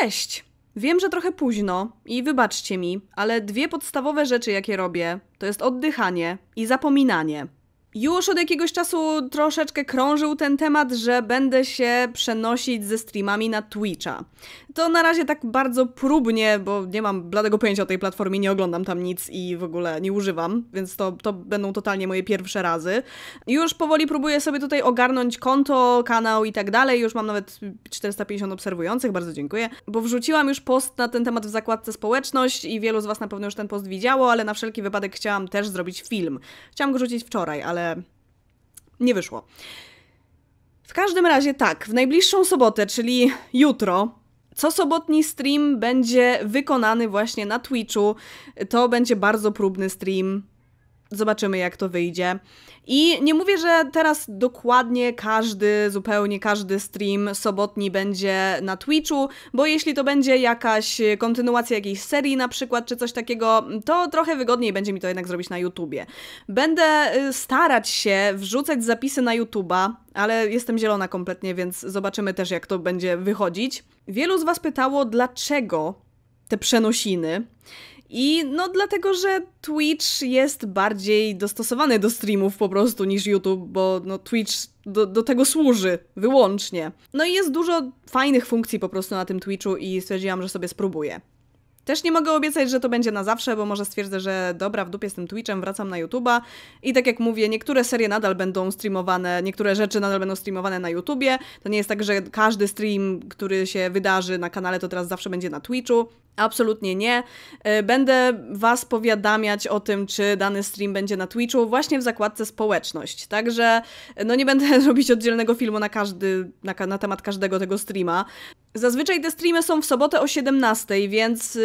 Cześć! Wiem, że trochę późno i wybaczcie mi, ale dwie podstawowe rzeczy, jakie robię, to jest oddychanie i zapominanie. Już od jakiegoś czasu troszeczkę krążył ten temat, że będę się przenosić ze streamami na Twitcha. To na razie tak bardzo próbnie, bo nie mam bladego pojęcia o tej platformie, nie oglądam tam nic i w ogóle nie używam, więc to, to będą totalnie moje pierwsze razy. Już powoli próbuję sobie tutaj ogarnąć konto, kanał i tak dalej, już mam nawet 450 obserwujących, bardzo dziękuję, bo wrzuciłam już post na ten temat w zakładce społeczność i wielu z Was na pewno już ten post widziało, ale na wszelki wypadek chciałam też zrobić film. Chciałam go rzucić wczoraj, ale nie wyszło. W każdym razie tak, w najbliższą sobotę, czyli jutro, co sobotni stream będzie wykonany właśnie na Twitchu. To będzie bardzo próbny stream. Zobaczymy, jak to wyjdzie. I nie mówię, że teraz dokładnie każdy, zupełnie każdy stream sobotni będzie na Twitchu, bo jeśli to będzie jakaś kontynuacja jakiejś serii na przykład, czy coś takiego, to trochę wygodniej będzie mi to jednak zrobić na YouTubie. Będę y, starać się wrzucać zapisy na YouTuba, ale jestem zielona kompletnie, więc zobaczymy też, jak to będzie wychodzić. Wielu z Was pytało, dlaczego te przenosiny. I no dlatego, że Twitch jest bardziej dostosowany do streamów po prostu niż YouTube, bo no Twitch do, do tego służy wyłącznie. No i jest dużo fajnych funkcji po prostu na tym Twitchu i stwierdziłam, że sobie spróbuję. Też nie mogę obiecać, że to będzie na zawsze, bo może stwierdzę, że dobra, w dupie z tym Twitchem, wracam na YouTube'a i tak jak mówię, niektóre serie nadal będą streamowane, niektóre rzeczy nadal będą streamowane na YouTubie. To nie jest tak, że każdy stream, który się wydarzy na kanale, to teraz zawsze będzie na Twitchu. Absolutnie nie. E, będę Was powiadamiać o tym, czy dany stream będzie na Twitchu właśnie w zakładce społeczność. Także e, no nie będę robić oddzielnego filmu na, każdy, na, na temat każdego tego streama. Zazwyczaj te streamy są w sobotę o 17, więc e,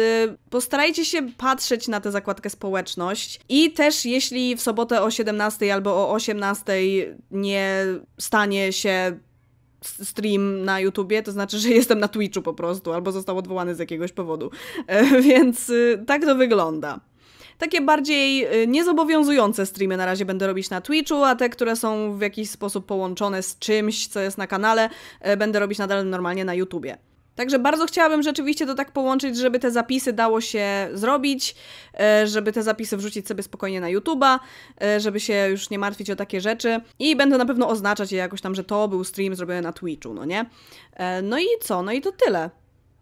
postarajcie się patrzeć na tę zakładkę społeczność. I też jeśli w sobotę o 17 albo o 18 nie stanie się stream na YouTubie, to znaczy, że jestem na Twitchu po prostu, albo został odwołany z jakiegoś powodu. E, więc y, tak to wygląda. Takie bardziej y, niezobowiązujące streamy na razie będę robić na Twitchu, a te, które są w jakiś sposób połączone z czymś, co jest na kanale, e, będę robić nadal normalnie na YouTubie. Także bardzo chciałabym rzeczywiście to tak połączyć, żeby te zapisy dało się zrobić, e, żeby te zapisy wrzucić sobie spokojnie na YouTube'a, e, żeby się już nie martwić o takie rzeczy i będę na pewno oznaczać je jakoś tam, że to był stream zrobiony na Twitchu, no nie? E, no i co? No i to tyle.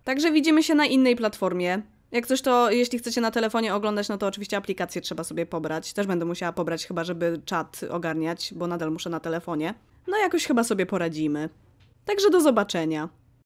Także widzimy się na innej platformie. Jak coś to, jeśli chcecie na telefonie oglądać, no to oczywiście aplikację trzeba sobie pobrać. Też będę musiała pobrać chyba, żeby czat ogarniać, bo nadal muszę na telefonie. No jakoś chyba sobie poradzimy. Także do zobaczenia.